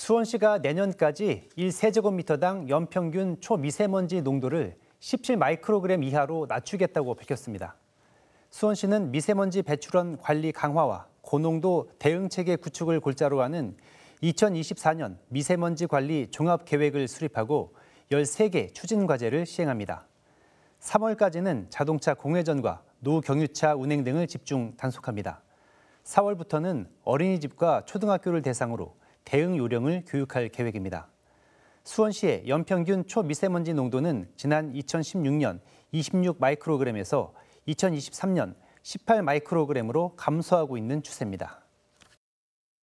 수원시가 내년까지 1세제곱미터당 연평균 초미세먼지 농도를 17마이크로그램 이하로 낮추겠다고 밝혔습니다. 수원시는 미세먼지 배출원 관리 강화와 고농도 대응체계 구축을 골자로 하는 2024년 미세먼지 관리 종합계획을 수립하고 13개 추진과제를 시행합니다. 3월까지는 자동차 공회전과 노경유차 운행 등을 집중 단속합니다. 4월부터는 어린이집과 초등학교를 대상으로 대응 요령을 교육할 계획입니다. 수원시의 연평균 초미세먼지 농도는 지난 2016년 26 마이크로그램에서 2023년 18 마이크로그램으로 감소하고 있는 추세입니다.